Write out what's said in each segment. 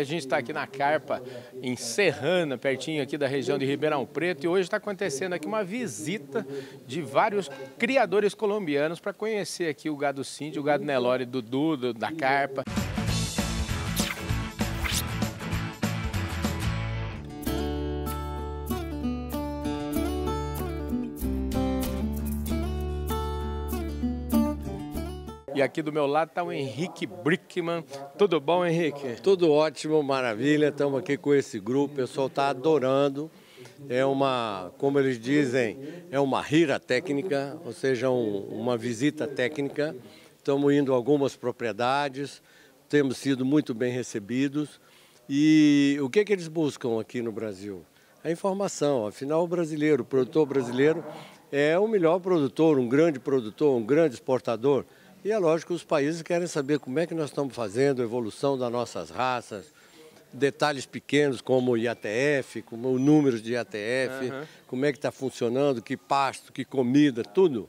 a gente está aqui na Carpa, em Serrana, pertinho aqui da região de Ribeirão Preto, e hoje está acontecendo aqui uma visita de vários criadores colombianos para conhecer aqui o gado síndio, o gado Nelore do Duda, da Carpa. E aqui do meu lado está o Henrique Brickman. Tudo bom, Henrique? Tudo ótimo, maravilha. Estamos aqui com esse grupo, o pessoal está adorando. É uma, como eles dizem, é uma rira técnica, ou seja, um, uma visita técnica. Estamos indo a algumas propriedades, temos sido muito bem recebidos. E o que, é que eles buscam aqui no Brasil? a informação. Afinal, o brasileiro, o produtor brasileiro, é o melhor produtor, um grande produtor, um grande exportador. E é lógico que os países querem saber como é que nós estamos fazendo a evolução das nossas raças, detalhes pequenos como o IATF, como o número de IATF, uhum. como é que está funcionando, que pasto, que comida, tudo.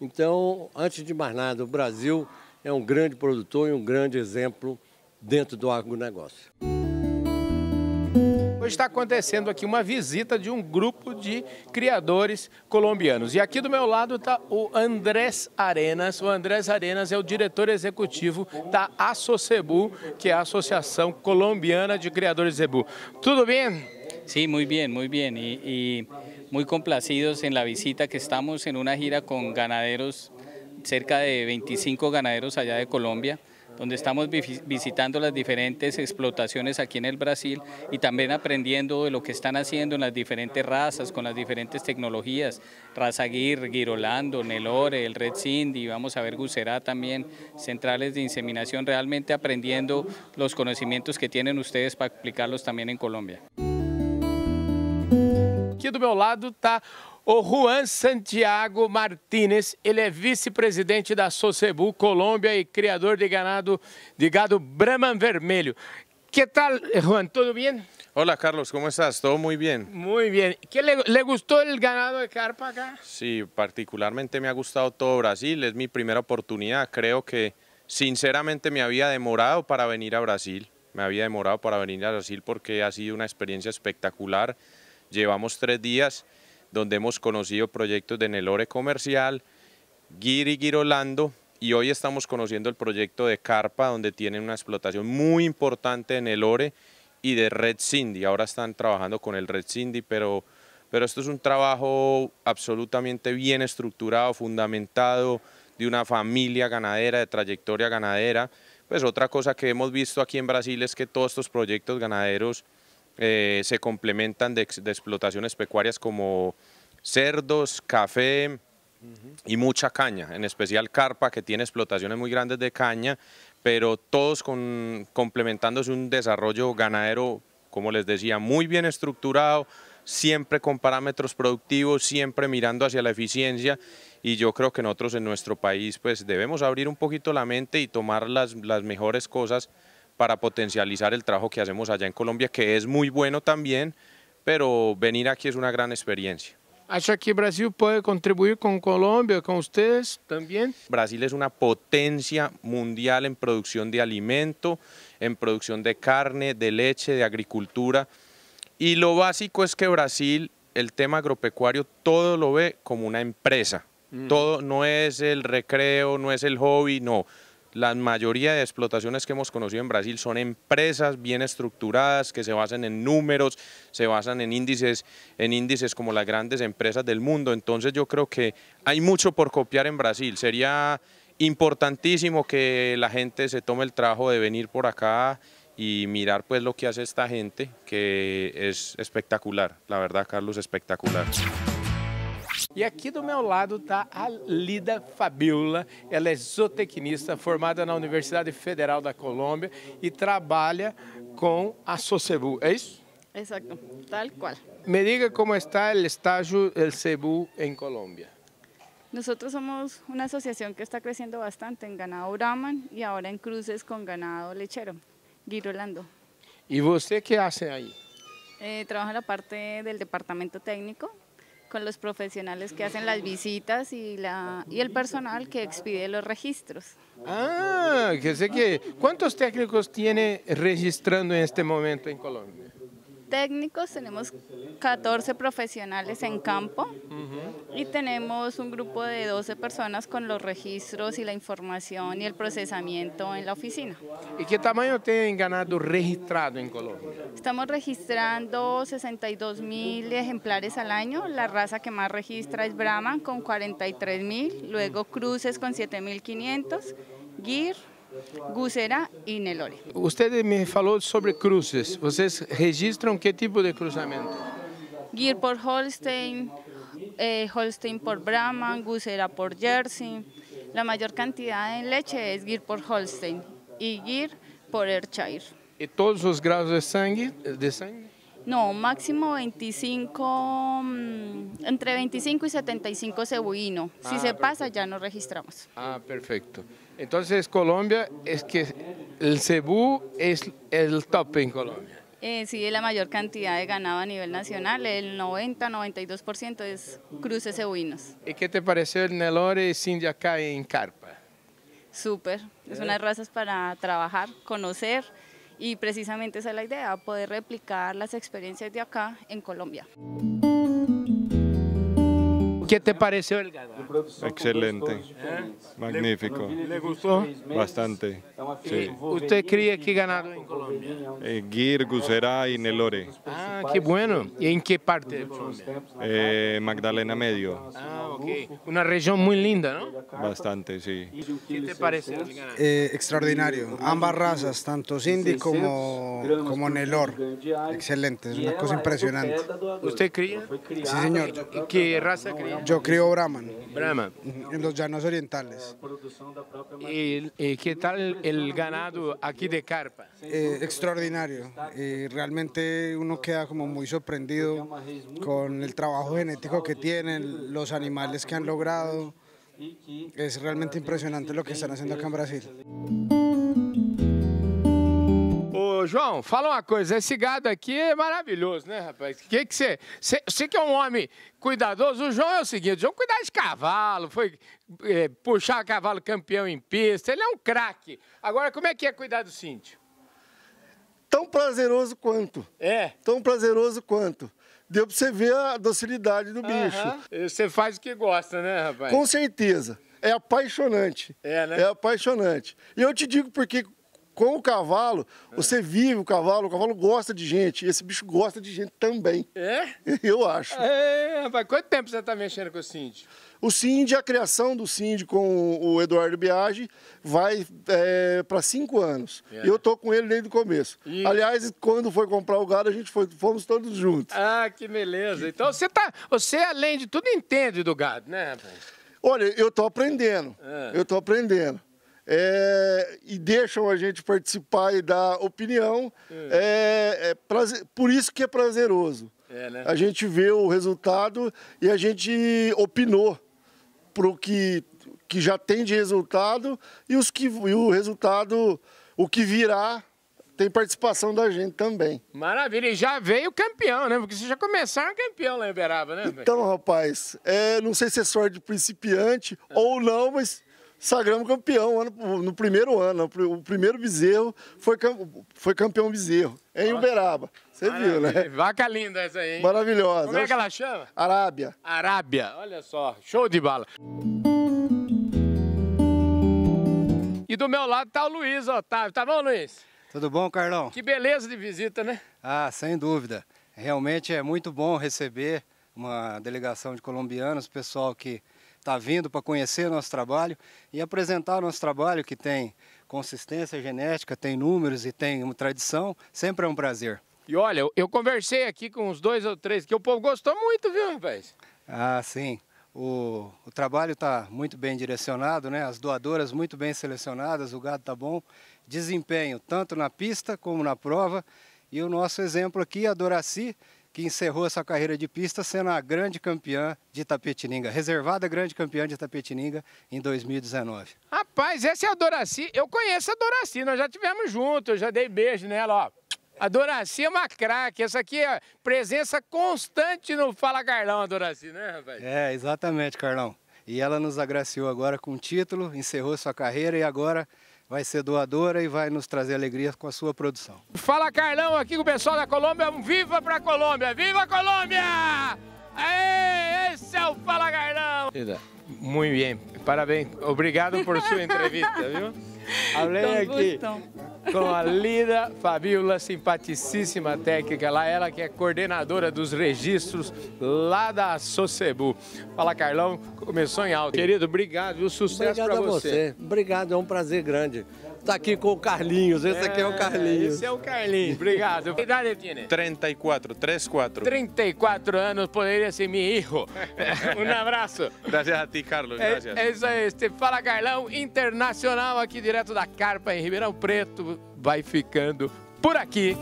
Então, antes de mais nada, o Brasil é um grande produtor e um grande exemplo dentro do agronegócio. Hoje está acontecendo aqui uma visita de um grupo de criadores colombianos. E aqui do meu lado está o Andrés Arenas. O Andrés Arenas é o diretor executivo da Assocebu, que é a Associação Colombiana de Criadores de Zebu. Tudo bem? Sí, muito bem, muito bem e muito complacidos em la visita que estamos em uma gira com ganaderos, cerca de 25 ganaderos allá de Colômbia. donde estamos visitando las diferentes explotaciones aquí en el Brasil y también aprendiendo de lo que están haciendo en las diferentes razas, con las diferentes tecnologías, raza Guir, Girolando, Nelore, el Red Cindy, vamos a ver Gucerá también, centrales de inseminación, realmente aprendiendo los conocimientos que tienen ustedes para aplicarlos también en Colombia. Aquí do meu lado está o Juan Santiago Martínez, él es vicepresidente de da Socebu y y criador de ganado de gado Brahman Vermelho. ¿Qué tal, Juan? ¿Todo bien? Hola, Carlos, ¿cómo estás? ¿Todo muy bien? Muy bien. ¿Qué le, le, gustó el ganado de carpa acá? Sí, particularmente me ha gustado todo Brasil. Es mi primera oportunidad. Creo que, sinceramente, me había demorado para venir a Brasil. Me había demorado para venir a Brasil porque ha sido una experiencia espectacular. Llevamos tres días donde hemos conocido proyectos de Nelore Comercial, Guiri Girolando, y hoy estamos conociendo el proyecto de Carpa, donde tienen una explotación muy importante en el Ore y de Red Cindy. Ahora están trabajando con el Red Cindy, pero, pero esto es un trabajo absolutamente bien estructurado, fundamentado, de una familia ganadera, de trayectoria ganadera. Pues otra cosa que hemos visto aquí en Brasil es que todos estos proyectos ganaderos eh, se complementan de, explotaciones pecuarias como cerdos, café y mucha caña, en especial carpa que tiene explotaciones muy grandes de caña, pero todos con, complementándose un desarrollo ganadero, como les decía, muy bien estructurado, siempre con parámetros productivos, siempre mirando hacia la eficiencia y yo creo que nosotros en nuestro país pues debemos abrir un poquito la mente y tomar las mejores cosas para potencializar el trabajo que hacemos allá en Colombia, que es muy bueno también, pero venir aquí es una gran experiencia. ¿Acha que Brasil puede contribuir con Colombia, con ustedes también? Brasil es una potencia mundial en producción de alimento, en producción de carne, de leche, de agricultura. Y lo básico es que Brasil, el tema agropecuario, todo lo ve como una empresa. Mm. Todo no es el recreo, no es el hobby, no. La mayoría de explotaciones que hemos conocido en Brasil son empresas bien estructuradas que se basan en números, se basan en índices, en índices como las grandes empresas del mundo. Entonces yo creo que hay mucho por copiar en Brasil. Sería importantísimo que la gente se tome el trabajo de venir por acá y mirar pues lo que hace esta gente, que es espectacular, la verdad Carlos, espectacular. E aqui do meu lado está a Lida Fabiola, ela é zootecnista formada na Universidade Federal da Colômbia e trabalha com a Socebu, é isso? Exato, tal qual. Me diga como está o estágio El Cebu em Colômbia. Nós somos uma associação que está crescendo bastante em ganado Brahman e agora em cruzes com ganado lechero, Guirolando. E você que hace aí? Eh, trabajo en la parte del departamento técnico con los profesionales que hacen las visitas y, la, y el personal que expide los registros. Ah, que sé que, ¿cuántos técnicos tiene registrando en este momento en Colombia? técnicos, tenemos 14 profesionales en campo y tenemos un grupo de 12 personas con los registros y la información y el procesamiento en la oficina. ¿Y qué tamaño tienen ganado registrado en Colombia? Estamos registrando 62 mil ejemplares al año. La raza que más registra es Brahman con 43 mil, luego cruces con 7.500, Gir Gusera y Nelore. Ustedes me falou sobre cruces ¿Ustedes registran qué tipo de cruzamiento? Gir por Holstein, eh, Holstein por Brahman, Gusera por Jersey. La mayor cantidad de leche es Gir por Holstein y Gir por Ayrshire. ¿Y todos los grados de sangre? De sangre? No, máximo 25, mm, entre 25 y 75 cebuino. si ah, se pasa ya no registramos. Ah, perfecto. Entonces Colombia es que el cebú es el top en Colombia. Eh, sí, la mayor cantidad de ganado a nivel nacional, el 90-92% es cruces cebuinos. ¿Y qué te pareció el Nelore sin acá en Carpa? Súper, es unas razas para trabajar, conocer y precisamente esa es la idea, poder replicar las experiencias de acá en Colombia. ¿Qué te pareció el ganado? Excelente, ¿Eh? magnífico. ¿Le gustó? Bastante. ¿Usted cría que ganado en Colombia? En eh, Guir, y Nelore. Ah, qué este bueno. ¿Y en qué parte eh, Magdalena Medio. Ah, ok. Una región muy linda, ¿no? Bastante, sí. ¿Qué te parece? extraordinario. Ambas razas, tanto Cindy como, como Nelor. Excelente, es una cosa impresionante. ¿Usted cría? Sí, señor. ¿Qué raza cría? Yo crío Brahman. En los llanos orientales. ¿Y, qué tal el ganado aquí de Carpa? Eh, extraordinario. Eh, realmente uno queda como muy sorprendido con el trabajo genético que tienen, los animales que han logrado. Es realmente impresionante lo que están haciendo acá en Brasil. João, fala uma coisa. Esse gado aqui é maravilhoso, né, rapaz? Que que você, você que é um homem cuidadoso, o João é o seguinte, o João cuidar de cavalo, foi é, puxar cavalo campeão em pista, ele é um craque. Agora, como é que é cuidar do Cíntio? Tão prazeroso quanto. É? Tão prazeroso quanto deu pra você ver a docilidade do bicho. Uhum. Você faz o que gosta, né, rapaz? Com certeza. É apaixonante. É, né? É apaixonante. E eu te digo porque com o cavalo, é. você vive o cavalo, o cavalo gosta de gente, esse bicho gosta de gente também. É? Eu acho. É, rapaz, quanto tempo você está mexendo com o Cindy? O Cindy, a criação do Cindy com o Eduardo Biagi vai é, para cinco anos. É. Eu tô com ele desde o começo. E... Aliás, quando foi comprar o gado, a gente foi, fomos todos juntos. Ah, que beleza. Então você tá. Você, além de tudo, entende do gado, né, rapaz? Olha, eu tô aprendendo. É. Eu tô aprendendo é, e deixam a gente participar e dar opinião. Hum. É, é prazer, por isso que é prazeroso. É, né? A gente vê o resultado e a gente opinou para o que, que já tem de resultado e, os que, e o resultado, o que virá, tem participação da gente também. Maravilha, e já veio campeão, né? Porque vocês já começaram campeão lá em Uberaba, né? Então, rapaz, é, não sei se é sorte de principiante é. ou não, mas sagramos campeão no primeiro ano. O primeiro bezerro foi, foi campeão bezerro, em Uberaba. Você viu, né? Vaca linda essa aí, Maravilhosa. Como é que ela chama? Arábia. Arábia, olha só, show de bala. E do meu lado tá o Luiz Otávio. Tá bom, Luiz? Tudo bom, Carlão? Que beleza de visita, né? Ah, sem dúvida. Realmente é muito bom receber uma delegação de colombianos, pessoal que está vindo para conhecer nosso trabalho e apresentar nosso trabalho que tem consistência genética, tem números e tem uma tradição, sempre é um prazer. E olha, eu conversei aqui com uns dois ou três que o povo gostou muito, viu, rapaz? Ah, sim. O, o trabalho está muito bem direcionado, né? As doadoras muito bem selecionadas, o gado está bom. Desempenho tanto na pista como na prova. E o nosso exemplo aqui, a Doraci, que encerrou essa carreira de pista sendo a grande campeã de Tapetininga, reservada grande campeã de Tapetininga em 2019. Rapaz, essa é a Doraci. Eu conheço a Doraci, nós já tivemos juntos, eu já dei beijo nela, ó. A Doraci é uma craque. Essa aqui é presença constante no Fala Carlão, a Doraci, né, rapaz? É, exatamente, Carlão. E ela nos agraciou agora com o título, encerrou sua carreira e agora vai ser doadora e vai nos trazer alegria com a sua produção. Fala Carlão aqui com o pessoal da Colômbia, um viva pra Colômbia, viva Colômbia! Aê, esse é o Fala Carlão! Muito bem, parabéns, obrigado por sua entrevista, viu? Hablei aqui com a linda, Fabiola, simpaticíssima técnica lá, é ela que é coordenadora dos registros lá da Socebu. Fala, Carlão, começou em alto. Querido, obrigado e o sucesso para você. você. Obrigado, é um prazer grande Tá aqui com o Carlinhos, esse aqui é o é, Carlinhos. Esse é o Carlinhos, obrigado. Que idade 34, 34. 34 anos, poderia ser meu hijo. um abraço. Graças a ti, Carlos, É, é isso aí, este Fala Carlão Internacional, aqui direto da Carpa, em Ribeirão Preto. Vai ficando por aqui.